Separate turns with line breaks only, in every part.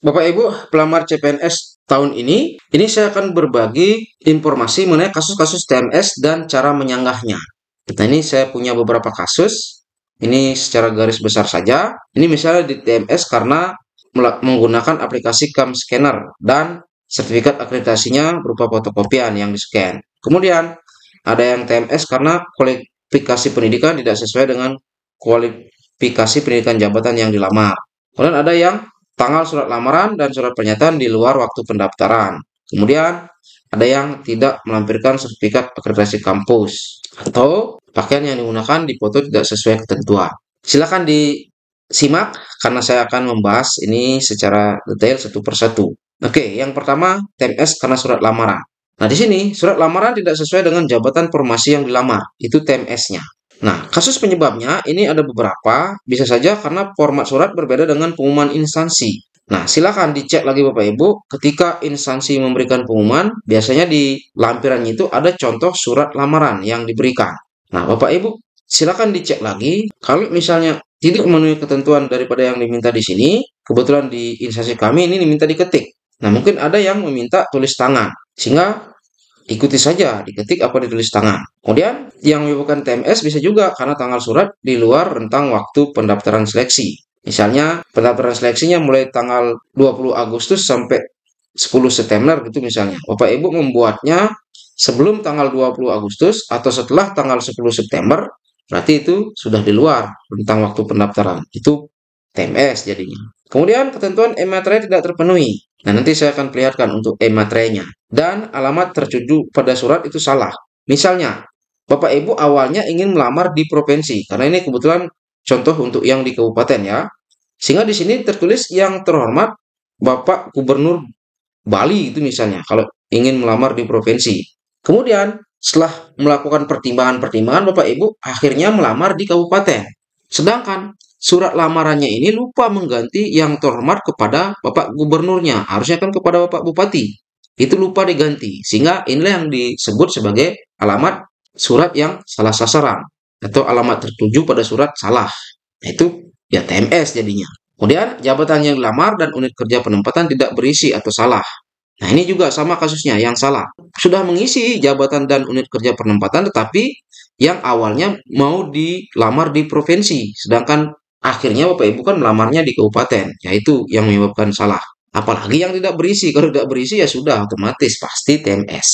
Bapak Ibu, pelamar CPNS tahun ini, ini saya akan berbagi informasi mengenai kasus-kasus TMS dan cara menyanggahnya. Nah, ini saya punya beberapa kasus. Ini secara garis besar saja. Ini misalnya di TMS karena menggunakan aplikasi cam scanner dan sertifikat akreditasinya berupa fotokopian yang di-scan. Kemudian, ada yang TMS karena kualifikasi pendidikan tidak sesuai dengan kualifikasi pendidikan jabatan yang dilamar. Kemudian ada yang tanggal surat lamaran dan surat pernyataan di luar waktu pendaftaran. Kemudian ada yang tidak melampirkan sertifikat akreditasi kampus atau pakaian yang digunakan di foto tidak sesuai ketentuan. Silakan disimak karena saya akan membahas ini secara detail satu persatu. Oke, yang pertama TMS karena surat lamaran. Nah, di sini surat lamaran tidak sesuai dengan jabatan formasi yang dilamar, itu TMS-nya. Nah, kasus penyebabnya ini ada beberapa, bisa saja karena format surat berbeda dengan pengumuman instansi. Nah, silakan dicek lagi Bapak Ibu, ketika instansi memberikan pengumuman, biasanya di lampirannya itu ada contoh surat lamaran yang diberikan. Nah, Bapak Ibu, silakan dicek lagi, kalau misalnya tidak memenuhi ketentuan daripada yang diminta di sini, kebetulan di instansi kami ini diminta diketik. Nah, mungkin ada yang meminta tulis tangan, sehingga ikuti saja diketik apa ditulis tangan. Kemudian yang bukan TMS bisa juga karena tanggal surat di luar rentang waktu pendaftaran seleksi. Misalnya pendaftaran seleksinya mulai tanggal 20 Agustus sampai 10 September gitu misalnya. Ya. Bapak Ibu membuatnya sebelum tanggal 20 Agustus atau setelah tanggal 10 September berarti itu sudah di luar rentang waktu pendaftaran. Itu TMS jadinya. Kemudian ketentuan e tidak terpenuhi. Nah, nanti saya akan perlihatkan untuk E materainya. Dan alamat tertuju pada surat itu salah. Misalnya, Bapak Ibu awalnya ingin melamar di provinsi, karena ini kebetulan contoh untuk yang di kabupaten ya. Sehingga di sini tertulis yang terhormat Bapak Gubernur Bali itu misalnya, kalau ingin melamar di provinsi. Kemudian, setelah melakukan pertimbangan-pertimbangan Bapak Ibu, akhirnya melamar di kabupaten. Sedangkan surat lamarannya ini lupa mengganti yang terhormat kepada Bapak Gubernurnya. Harusnya kan kepada Bapak Bupati. Itu lupa diganti. Sehingga inilah yang disebut sebagai alamat surat yang salah sasaran. Atau alamat tertuju pada surat salah. Itu ya TMS jadinya. Kemudian jabatan yang dilamar dan unit kerja penempatan tidak berisi atau salah. Nah ini juga sama kasusnya yang salah. Sudah mengisi jabatan dan unit kerja penempatan tetapi yang awalnya mau dilamar di provinsi sedangkan Akhirnya Bapak Ibu kan melamarnya di kabupaten, yaitu yang menyebabkan salah. Apalagi yang tidak berisi, kalau tidak berisi ya sudah otomatis pasti TMS.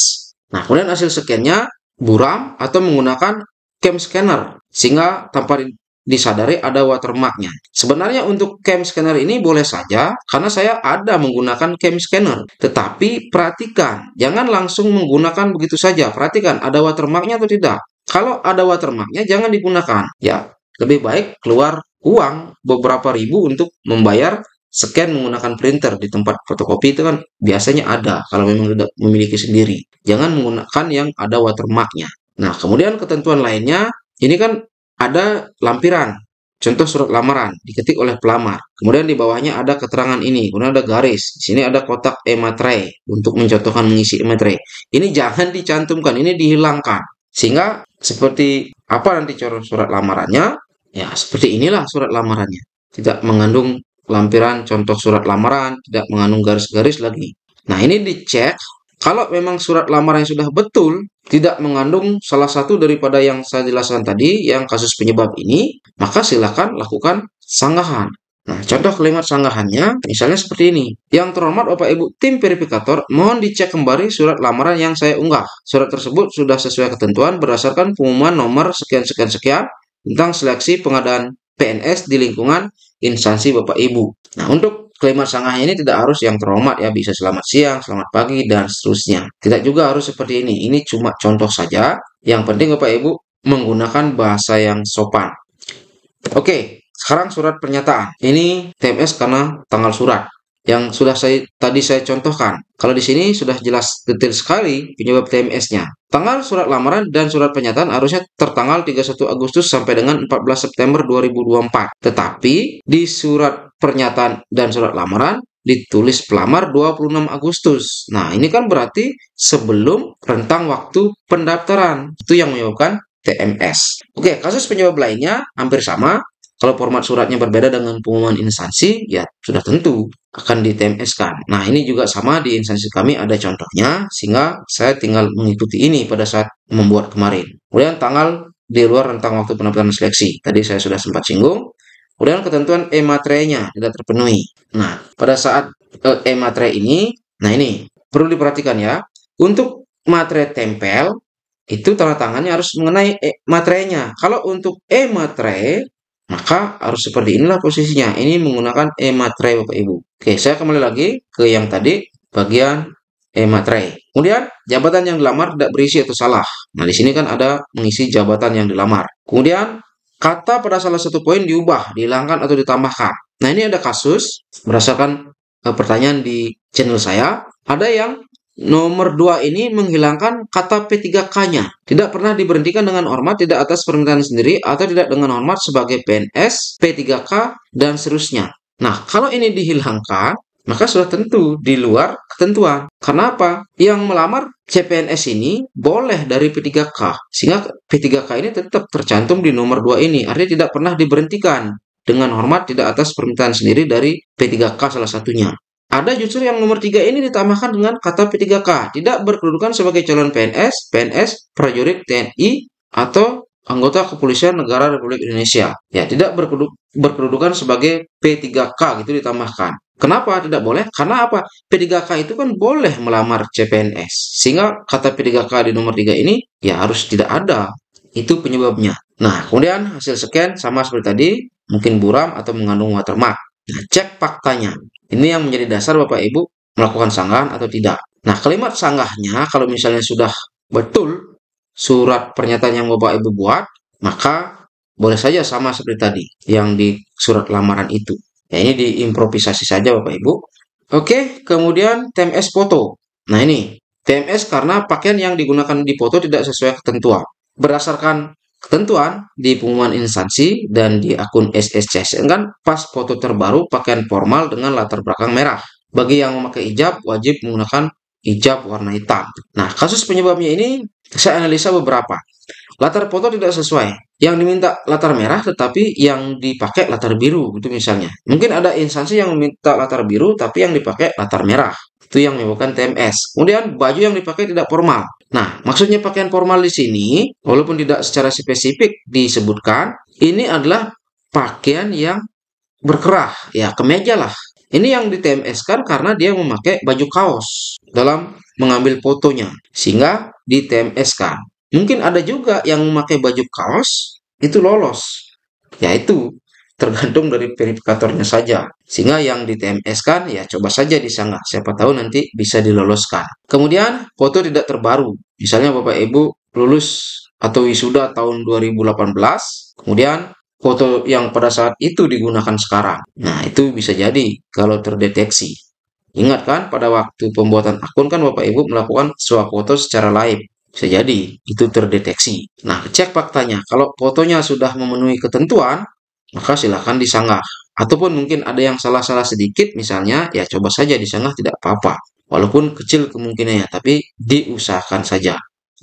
Nah, kemudian hasil scan-nya buram atau menggunakan cam scanner sehingga tanpa disadari ada watermarknya. Sebenarnya untuk cam scanner ini boleh saja karena saya ada menggunakan cam scanner. Tetapi perhatikan, jangan langsung menggunakan begitu saja. Perhatikan ada watermarknya atau tidak. Kalau ada watermarknya jangan digunakan. Ya, lebih baik keluar uang beberapa ribu untuk membayar scan menggunakan printer di tempat fotokopi itu kan biasanya ada kalau memang tidak memiliki sendiri. Jangan menggunakan yang ada watermarknya. Nah, kemudian ketentuan lainnya, ini kan ada lampiran, contoh surat lamaran, diketik oleh pelamar. Kemudian di bawahnya ada keterangan ini, kemudian ada garis, di sini ada kotak e-materai untuk mencontohkan mengisi e-materai. Ini jangan dicantumkan, ini dihilangkan. Sehingga seperti apa nanti cara surat lamarannya, Ya, seperti inilah surat lamarannya. Tidak mengandung lampiran contoh surat lamaran, tidak mengandung garis-garis lagi. Nah, ini dicek kalau memang surat lamaran yang sudah betul tidak mengandung salah satu daripada yang saya jelaskan tadi yang kasus penyebab ini, maka silakan lakukan sanggahan. Nah, contoh kalimat sanggahannya misalnya seperti ini. Yang terhormat Bapak Ibu tim verifikator, mohon dicek kembali surat lamaran yang saya unggah. Surat tersebut sudah sesuai ketentuan berdasarkan pengumuman nomor sekian sekian sekian tentang seleksi pengadaan PNS di lingkungan instansi Bapak Ibu. Nah, untuk kalimat sangah ini tidak harus yang terhormat ya, bisa selamat siang, selamat pagi, dan seterusnya. Tidak juga harus seperti ini, ini cuma contoh saja. Yang penting Bapak Ibu menggunakan bahasa yang sopan. Oke, sekarang surat pernyataan. Ini TMS karena tanggal surat yang sudah saya tadi saya contohkan. Kalau di sini sudah jelas detail sekali penyebab TMS-nya. Tanggal surat lamaran dan surat pernyataan harusnya tertanggal 31 Agustus sampai dengan 14 September 2024. Tetapi di surat pernyataan dan surat lamaran ditulis pelamar 26 Agustus. Nah, ini kan berarti sebelum rentang waktu pendaftaran. Itu yang menyebabkan TMS. Oke, kasus penyebab lainnya hampir sama, kalau format suratnya berbeda dengan pengumuman instansi, ya sudah tentu akan di tms Nah, ini juga sama di instansi kami ada contohnya, sehingga saya tinggal mengikuti ini pada saat membuat kemarin. Kemudian tanggal di luar rentang waktu penampilan seleksi. Tadi saya sudah sempat singgung. Kemudian ketentuan e-materainya tidak terpenuhi. Nah, pada saat eh, e-materai ini, nah ini perlu diperhatikan ya. Untuk materai tempel, itu tanda tangannya harus mengenai e materainya. Kalau untuk e materai maka harus seperti inilah posisinya. Ini menggunakan E matrai Bapak Ibu. Oke, saya kembali lagi ke yang tadi, bagian E matrai. Kemudian, jabatan yang dilamar tidak berisi atau salah. Nah, di sini kan ada mengisi jabatan yang dilamar. Kemudian, kata pada salah satu poin diubah, dihilangkan atau ditambahkan. Nah, ini ada kasus berdasarkan eh, pertanyaan di channel saya. Ada yang nomor 2 ini menghilangkan kata P3K-nya. Tidak pernah diberhentikan dengan hormat, tidak atas permintaan sendiri, atau tidak dengan hormat sebagai PNS, P3K, dan seterusnya. Nah, kalau ini dihilangkan, maka sudah tentu di luar ketentuan. Kenapa? Yang melamar CPNS ini boleh dari P3K, sehingga P3K ini tetap tercantum di nomor 2 ini, artinya tidak pernah diberhentikan dengan hormat tidak atas permintaan sendiri dari P3K salah satunya. Ada justru yang nomor 3 ini ditambahkan dengan kata P3K, tidak berkedudukan sebagai calon PNS, PNS, prajurit TNI, atau anggota kepolisian negara Republik Indonesia. Ya, tidak berkedudukan sebagai P3K gitu ditambahkan. Kenapa tidak boleh? Karena apa? P3K itu kan boleh melamar CPNS. Sehingga kata P3K di nomor 3 ini ya harus tidak ada. Itu penyebabnya. Nah, kemudian hasil scan sama seperti tadi, mungkin buram atau mengandung watermark. Nah, cek faktanya. Ini yang menjadi dasar Bapak Ibu melakukan sanggahan atau tidak. Nah, kalimat sanggahnya kalau misalnya sudah betul surat pernyataan yang Bapak Ibu buat, maka boleh saja sama seperti tadi yang di surat lamaran itu. Ya, ini diimprovisasi saja Bapak Ibu. Oke, kemudian TMS foto. Nah, ini TMS karena pakaian yang digunakan di foto tidak sesuai ketentuan. Berdasarkan ketentuan di pengumuman instansi dan di akun SSCSN kan pas foto terbaru pakaian formal dengan latar belakang merah. Bagi yang memakai hijab wajib menggunakan hijab warna hitam. Nah, kasus penyebabnya ini saya analisa beberapa. Latar foto tidak sesuai. Yang diminta latar merah tetapi yang dipakai latar biru gitu misalnya. Mungkin ada instansi yang minta latar biru tapi yang dipakai latar merah itu yang menyebabkan TMS. Kemudian baju yang dipakai tidak formal. Nah, maksudnya pakaian formal di sini, walaupun tidak secara spesifik disebutkan, ini adalah pakaian yang berkerah, ya kemeja lah. Ini yang di TMS kan karena dia memakai baju kaos dalam mengambil fotonya, sehingga di TMS kan. Mungkin ada juga yang memakai baju kaos itu lolos, yaitu tergantung dari verifikatornya saja. Sehingga yang di TMS kan ya coba saja disanggah, siapa tahu nanti bisa diloloskan. Kemudian foto tidak terbaru, misalnya Bapak Ibu lulus atau wisuda tahun 2018, kemudian foto yang pada saat itu digunakan sekarang. Nah, itu bisa jadi kalau terdeteksi. Ingat kan, pada waktu pembuatan akun kan Bapak Ibu melakukan foto secara live. Bisa jadi, itu terdeteksi. Nah, cek faktanya. Kalau fotonya sudah memenuhi ketentuan, maka silahkan disanggah. Ataupun mungkin ada yang salah-salah sedikit misalnya, ya coba saja disanggah tidak apa-apa. Walaupun kecil kemungkinannya, tapi diusahakan saja.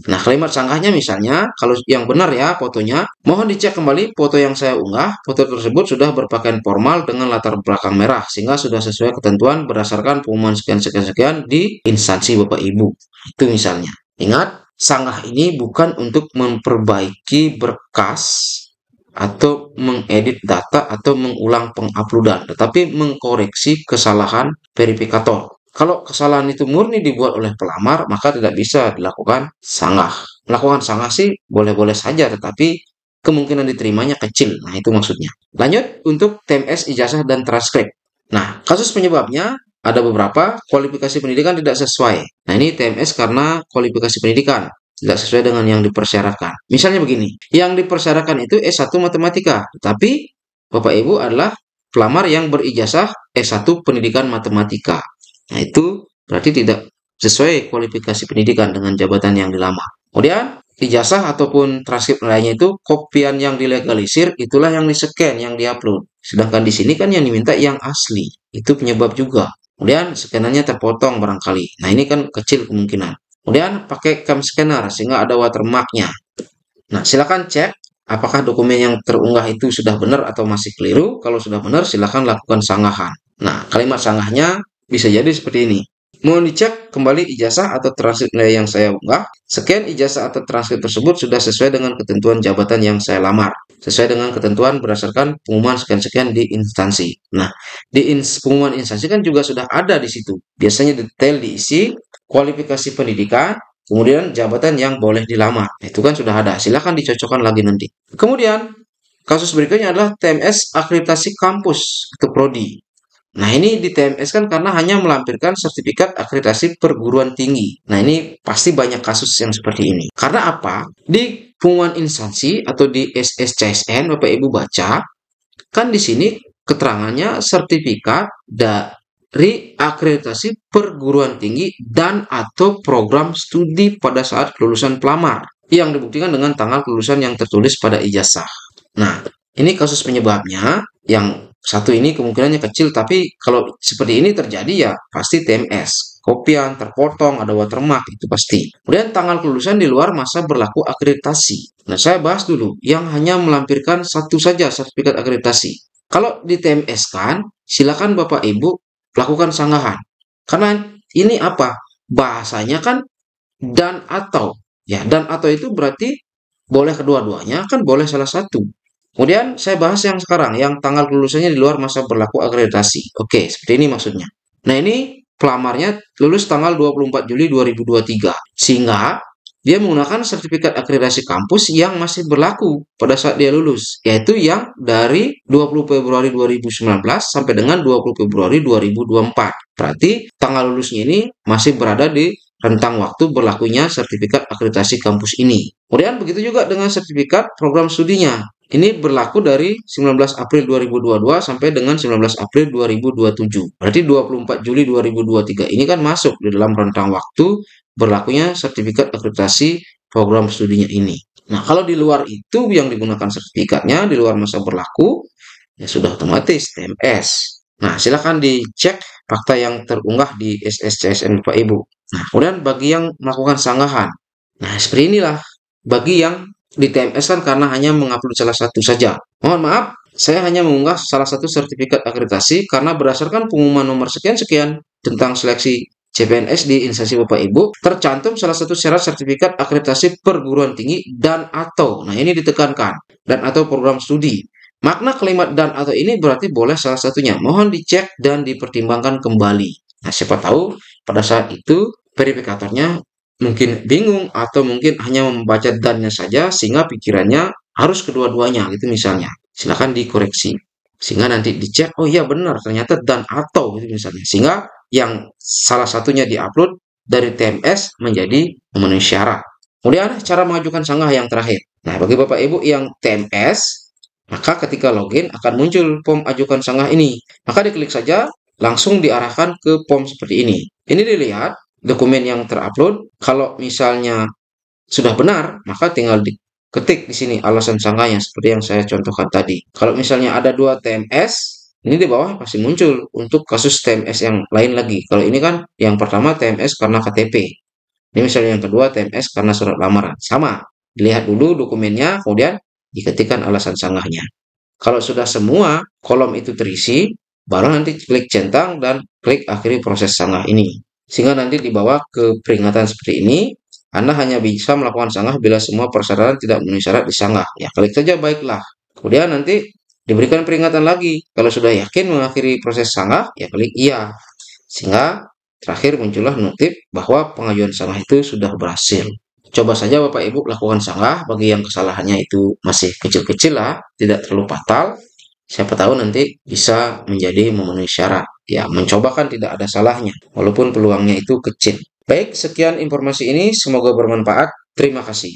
Nah, kalimat sanggahnya misalnya, kalau yang benar ya fotonya, mohon dicek kembali foto yang saya unggah, foto tersebut sudah berpakaian formal dengan latar belakang merah, sehingga sudah sesuai ketentuan berdasarkan pengumuman sekian-sekian-sekian di instansi Bapak Ibu. Itu misalnya. Ingat, sanggah ini bukan untuk memperbaiki berkas atau mengedit data atau mengulang penguploadan, tetapi mengkoreksi kesalahan verifikator. Kalau kesalahan itu murni dibuat oleh pelamar, maka tidak bisa dilakukan sangah. Melakukan sangah sih boleh-boleh saja, tetapi kemungkinan diterimanya kecil. Nah, itu maksudnya. Lanjut untuk TMS ijazah dan transkrip. Nah, kasus penyebabnya ada beberapa kualifikasi pendidikan tidak sesuai. Nah, ini TMS karena kualifikasi pendidikan tidak sesuai dengan yang dipersyaratkan. Misalnya begini, yang dipersyaratkan itu S1 matematika, tapi Bapak Ibu adalah pelamar yang berijazah S1 pendidikan matematika. Nah, itu berarti tidak sesuai kualifikasi pendidikan dengan jabatan yang dilamar. Kemudian, ijazah ataupun transkrip lainnya itu kopian yang dilegalisir itulah yang di-scan, yang diupload. Sedangkan di sini kan yang diminta yang asli. Itu penyebab juga. Kemudian skenannya terpotong barangkali. Nah, ini kan kecil kemungkinan. Kemudian pakai cam scanner sehingga ada watermarknya. Nah, silakan cek apakah dokumen yang terunggah itu sudah benar atau masih keliru. Kalau sudah benar, silakan lakukan sanggahan. Nah, kalimat sanggahnya bisa jadi seperti ini. Mohon dicek kembali ijazah atau transkrip nilai yang saya unggah. Sekian ijazah atau transkrip tersebut sudah sesuai dengan ketentuan jabatan yang saya lamar. Sesuai dengan ketentuan berdasarkan pengumuman sekian-sekian di instansi. Nah, di ins pengumuman instansi kan juga sudah ada di situ. Biasanya detail diisi, kualifikasi pendidikan, kemudian jabatan yang boleh dilamar. Itu kan sudah ada. Silahkan dicocokkan lagi nanti. Kemudian, kasus berikutnya adalah TMS akreditasi kampus atau prodi. Nah, ini di TMS kan karena hanya melampirkan sertifikat akreditasi perguruan tinggi. Nah, ini pasti banyak kasus yang seperti ini. Karena apa? Di pengumuman instansi atau di SSCSN Bapak Ibu baca, kan di sini keterangannya sertifikat dari akreditasi perguruan tinggi dan atau program studi pada saat kelulusan pelamar yang dibuktikan dengan tanggal kelulusan yang tertulis pada ijazah. Nah, ini kasus penyebabnya yang satu ini kemungkinannya kecil, tapi kalau seperti ini terjadi ya pasti TMS. Kopian, terpotong, ada watermark, itu pasti. Kemudian tanggal kelulusan di luar masa berlaku akreditasi. Nah, saya bahas dulu yang hanya melampirkan satu saja sertifikat akreditasi. Kalau di TMS kan, silakan Bapak Ibu lakukan sanggahan. Karena ini apa? Bahasanya kan dan atau. Ya, dan atau itu berarti boleh kedua-duanya, kan boleh salah satu. Kemudian saya bahas yang sekarang, yang tanggal kelulusannya di luar masa berlaku akreditasi. Oke, seperti ini maksudnya. Nah ini pelamarnya lulus tanggal 24 Juli 2023. Sehingga dia menggunakan sertifikat akreditasi kampus yang masih berlaku pada saat dia lulus, yaitu yang dari 20 Februari 2019 sampai dengan 20 Februari 2024. Berarti tanggal lulusnya ini masih berada di rentang waktu berlakunya sertifikat akreditasi kampus ini. Kemudian begitu juga dengan sertifikat program studinya ini berlaku dari 19 April 2022 sampai dengan 19 April 2027. Berarti 24 Juli 2023 ini kan masuk di dalam rentang waktu berlakunya sertifikat akreditasi program studinya ini. Nah, kalau di luar itu yang digunakan sertifikatnya di luar masa berlaku ya sudah otomatis TMS. Nah, silakan dicek fakta yang terunggah di SSCSN Bapak Ibu. Nah, kemudian bagi yang melakukan sanggahan. Nah, seperti inilah bagi yang di TMS kan karena hanya mengupload salah satu saja. Mohon maaf, saya hanya mengunggah salah satu sertifikat akreditasi karena berdasarkan pengumuman nomor sekian-sekian tentang seleksi CPNS di instansi Bapak Ibu tercantum salah satu syarat sertifikat akreditasi perguruan tinggi dan atau. Nah, ini ditekankan dan atau program studi. Makna kalimat dan atau ini berarti boleh salah satunya. Mohon dicek dan dipertimbangkan kembali. Nah, siapa tahu pada saat itu verifikatornya mungkin bingung atau mungkin hanya membaca dannya saja sehingga pikirannya harus kedua-duanya gitu misalnya. Silahkan dikoreksi. Sehingga nanti dicek, oh iya benar ternyata dan atau gitu misalnya. Sehingga yang salah satunya diupload dari TMS menjadi memenuhi syarat. Kemudian cara mengajukan sanggah yang terakhir. Nah, bagi Bapak Ibu yang TMS, maka ketika login akan muncul form ajukan sanggah ini. Maka diklik saja, langsung diarahkan ke form seperti ini. Ini dilihat dokumen yang terupload. Kalau misalnya sudah benar, maka tinggal diketik di sini alasan sangkanya seperti yang saya contohkan tadi. Kalau misalnya ada dua TMS, ini di bawah pasti muncul untuk kasus TMS yang lain lagi. Kalau ini kan yang pertama TMS karena KTP. Ini misalnya yang kedua TMS karena surat lamaran. Sama, dilihat dulu dokumennya, kemudian diketikkan alasan sanggahnya. Kalau sudah semua kolom itu terisi, baru nanti klik centang dan klik akhiri proses sanggah ini. Sehingga nanti dibawa ke peringatan seperti ini, Anda hanya bisa melakukan sanggah bila semua persyaratan tidak memenuhi syarat di disanggah. Ya, klik saja baiklah. Kemudian nanti diberikan peringatan lagi. Kalau sudah yakin mengakhiri proses sanggah, ya klik iya. Sehingga terakhir muncullah notif bahwa pengajuan sanggah itu sudah berhasil. Coba saja Bapak Ibu lakukan sanggah bagi yang kesalahannya itu masih kecil-kecil lah, tidak terlalu fatal. Siapa tahu nanti bisa menjadi memenuhi syarat. Ya, mencoba kan tidak ada salahnya, walaupun peluangnya itu kecil. Baik, sekian informasi ini. Semoga bermanfaat. Terima kasih.